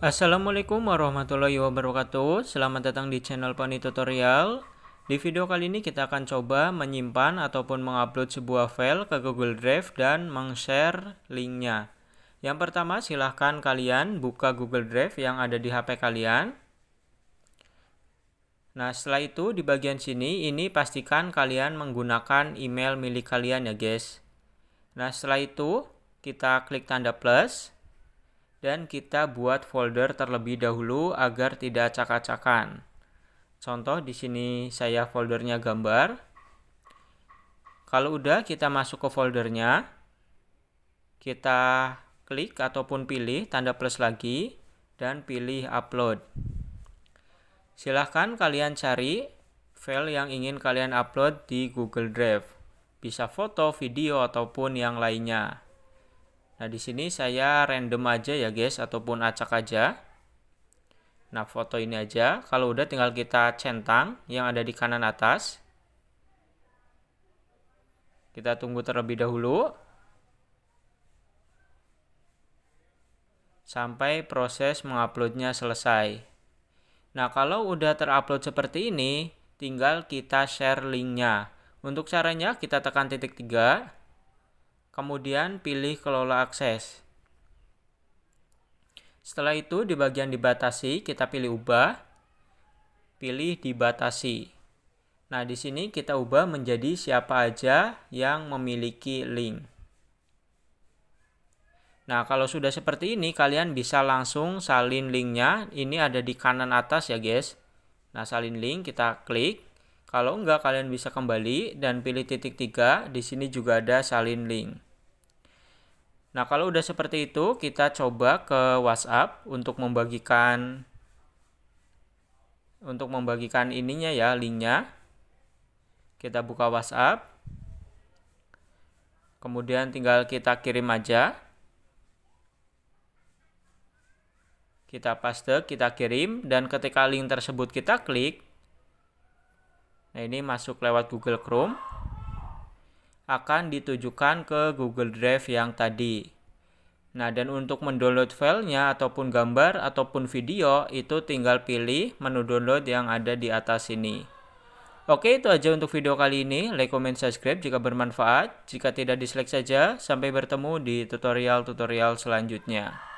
Assalamualaikum warahmatullahi wabarakatuh Selamat datang di channel Pony Tutorial Di video kali ini kita akan coba menyimpan ataupun mengupload sebuah file ke Google Drive dan meng-share linknya Yang pertama silahkan kalian buka Google Drive yang ada di HP kalian Nah setelah itu di bagian sini ini pastikan kalian menggunakan email milik kalian ya guys Nah setelah itu kita klik tanda plus dan kita buat folder terlebih dahulu agar tidak acak-acakan. Contoh di sini saya foldernya gambar. Kalau udah kita masuk ke foldernya, kita klik ataupun pilih tanda plus lagi dan pilih upload. Silahkan kalian cari file yang ingin kalian upload di Google Drive. Bisa foto, video, ataupun yang lainnya. Nah, di sini saya random aja ya guys, ataupun acak aja. Nah, foto ini aja. Kalau udah tinggal kita centang yang ada di kanan atas. Kita tunggu terlebih dahulu. Sampai proses menguploadnya selesai. Nah, kalau udah terupload seperti ini, tinggal kita share linknya. Untuk caranya, kita tekan titik tiga Kemudian pilih kelola akses. Setelah itu di bagian dibatasi kita pilih ubah. Pilih dibatasi. Nah, di sini kita ubah menjadi siapa aja yang memiliki link. Nah, kalau sudah seperti ini kalian bisa langsung salin linknya. Ini ada di kanan atas ya, guys. Nah, salin link kita klik. Kalau enggak, kalian bisa kembali dan pilih titik tiga. Di sini juga ada salin link. Nah, kalau udah seperti itu, kita coba ke WhatsApp untuk membagikan untuk membagikan ininya ya, linknya. Kita buka WhatsApp. Kemudian tinggal kita kirim aja. Kita paste, kita kirim dan ketika link tersebut kita klik. Nah, ini masuk lewat Google Chrome akan ditujukan ke Google Drive yang tadi. Nah, dan untuk mendownload filenya ataupun gambar ataupun video itu tinggal pilih menu download yang ada di atas ini. Oke, itu aja untuk video kali ini. Like, comment, subscribe jika bermanfaat. Jika tidak, dislike saja. Sampai bertemu di tutorial-tutorial selanjutnya.